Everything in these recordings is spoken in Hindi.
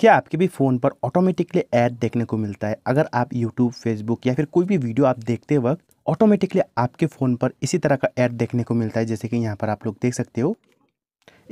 क्या आपके भी फ़ोन पर ऑटोमेटिकली ऐड देखने को मिलता है अगर आप यूट्यूब फेसबुक या फिर कोई भी वीडियो आप देखते वक्त ऑटोमेटिकली आपके फ़ोन पर इसी तरह का ऐड देखने को मिलता है जैसे कि यहाँ पर आप लोग देख सकते हो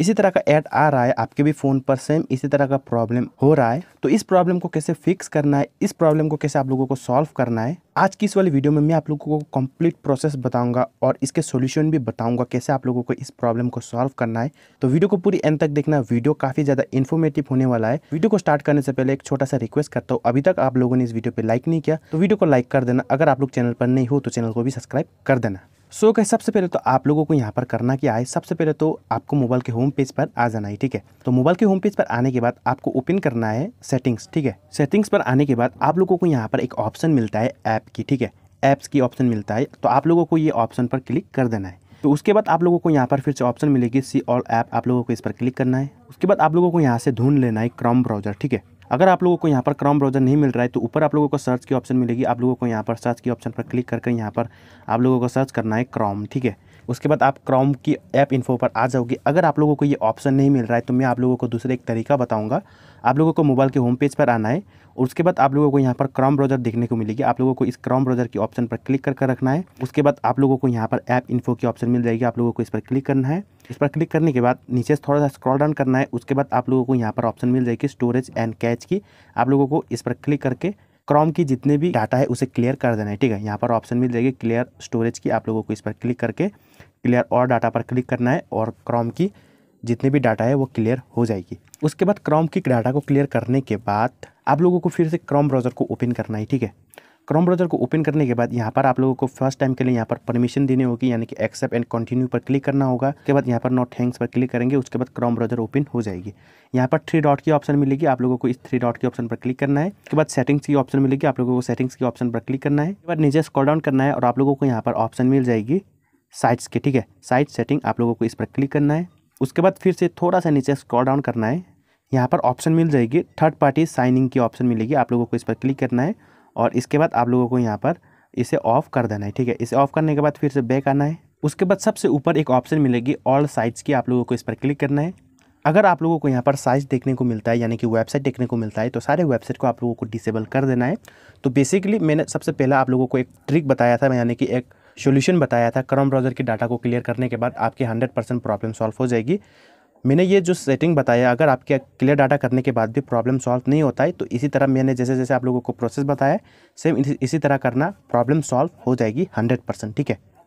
इसी तरह का ऐड आ रहा है आपके भी फ़ोन पर सेम इसी तरह का प्रॉब्लम हो रहा है तो इस प्रॉब्लम को कैसे फिक्स करना है इस प्रॉब्लम को कैसे आप लोगों को सॉल्व करना है आज की इस वाली वीडियो में मैं आप लोगों को कंप्लीट प्रोसेस बताऊंगा और इसके सॉल्यूशन भी बताऊंगा कैसे आप लोगों को इस प्रॉब्लम को सॉल्व करना है तो वीडियो को पूरी एंड तक देखना वीडियो काफी ज्यादा इन्फॉर्मेटिव होने वाला है वीडियो को स्टार्ट करने से पहले एक छोटा सा रिक्वेस्ट करता हूँ अभी तक आप लोगों ने इस वीडियो पर लाइक नहीं किया तो वीडियो को लाइक कर देना अगर आप लोग चैनल पर नहीं हो तो चैनल को भी सब्सक्राइब कर देना सो so, okay, सबसे पहले तो आप लोगों को यहाँ पर करना क्या है सबसे पहले तो आपको मोबाइल के होम पेज पर आ जाना है ठीक है तो मोबाइल के होम पेज पर आने के बाद आपको ओपन करना है सेटिंग्स ठीक है सेटिंग्स पर आने के बाद आप लोगों को यहाँ पर एक ऑप्शन मिलता है ऐप की ठीक है ऐप्स की ऑप्शन मिलता है तो आप लोगों को ये ऑप्शन पर क्लिक कर देना है तो उसके बाद आप लोगों को यहाँ पर फिर से ऑप्शन मिलेगी सी ऑल ऐप आप लोगों को इस पर क्लिक करना है उसके बाद आप लोगों को यहाँ से ढूंढ लेना है क्रॉम ब्राउजर ठीक है अगर आप लोगों को यहाँ पर क्रॉम ब्राउज़र नहीं मिल रहा है तो ऊपर आप लोगों को सर्च की ऑप्शन मिलेगी आप लोगों को यहाँ पर सर्च की ऑप्शन पर क्लिक करके यहाँ पर आप लोगों को सर्च करना है क्रॉम ठीक है उसके बाद आप क्रोम की ऐप इन्फो पर आ जाओगे अगर आप लोगों को ये ऑप्शन नहीं मिल रहा है तो मैं आप लोगों को दूसरा एक तरीका बताऊँगा आप लोगों को मोबाइल के होम पेज पर आना है उसके बाद आप लोगों को यहाँ पर क्रोम ब्राउज़र देखने को मिलेगी आप लोगों को इस क्रोम ब्राउज़र के ऑप्शन पर क्लिक करके कर रखना है उसके बाद आप लोगों को यहाँ पर ऐप इन्फो की ऑप्शन मिल जाएगी आप लोगों को इस पर क्लिक करना है इस पर क्लिक करने के बाद नीचे थोड़ा सा स्क्रॉल डाउन करना है उसके बाद आप लोगों को यहाँ पर ऑप्शन मिल जाएगी स्टोरेज एंड कैच की आप लोगों को इस पर क्लिक करके क्रोम की जितने भी डाटा है उसे क्लियर कर देना है ठीक है यहाँ पर ऑप्शन मिल जाएगी क्लियर स्टोरेज की आप लोगों को इस पर क्लिक करके क्लियर और डाटा पर क्लिक करना है और क्रोम की जितने भी डाटा है वो क्लियर हो जाएगी उसके बाद क्रोम की डाटा को क्लियर करने के बाद आप लोगों को फिर से क्रोम ब्राउज़र को ओपन करना है ठीक है क्रोम ब्राउज़र को ओपन करने के बाद यहाँ पर आप लोगों को फर्स्ट टाइम के लिए यहाँ पर परमिशन देने होगी यानी कि एक्सेप्ट एंड कंटिन्यू पर क्लिक करना होगा उसके बाद यहाँ पर नॉट थैंक्स पर क्लिक करेंगे उसके बाद क्रोम ब्राउज़र ओपन हो जाएगी यहाँ पर थ्री डॉट की ऑप्शन मिलेगी आप लोगों को इस थ्री डॉट के ऑप्शन पर क्लिक करना है उसके बाद सेटिंग्स की ऑप्शन मिलेगी आप लोगों को सेटिंग्स की ऑप्शन पर क्लिक करना है उसके बाद नीचे स्कॉल डाउन करना है और आप लोगों को यहाँ पर ऑप्शन मिल जाएगी साइट्स की ठीक है साइट सेटिंग आप लोगों को इस पर क्लिक करना है उसके बाद फिर से थोड़ा सा नीचे स्क्रॉल डाउन करना है यहाँ पर ऑप्शन मिल जाएगी थर्ड पार्टी साइन की ऑप्शन मिलेगी आप लोगों को इस पर क्लिक करना है और इसके बाद आप लोगों को यहाँ पर इसे ऑफ़ कर देना है ठीक है इसे ऑफ़ करने के बाद फिर से बैक आना है उसके बाद सबसे ऊपर एक ऑप्शन मिलेगी ऑल साइज़ की आप लोगों को इस पर क्लिक करना है अगर आप लोगों को यहाँ पर साइज़ देखने को मिलता है यानी कि वेबसाइट देखने को मिलता है तो सारे वेबसाइट को आप लोगों को डिसेबल कर देना है तो बेसिकली मैंने सबसे पहला आप लोगों को एक ट्रिक बताया था यानी कि एक सोल्यूशन बताया था क्रम ब्राउज़र के डाटा को क्लियर करने के बाद आपकी हंड्रेड परसेंट प्रॉब्लम सॉल्व हो जाएगी मैंने ये जो सेटिंग बताया अगर आपके क्लियर डाटा करने के बाद भी प्रॉब्लम सॉल्व नहीं होता है तो इसी तरह मैंने जैसे जैसे आप लोगों को प्रोसेस बताया सेम इसी तरह करना प्रॉब्लम सॉल्व हो जाएगी हंड्रेड परसेंट ठीक है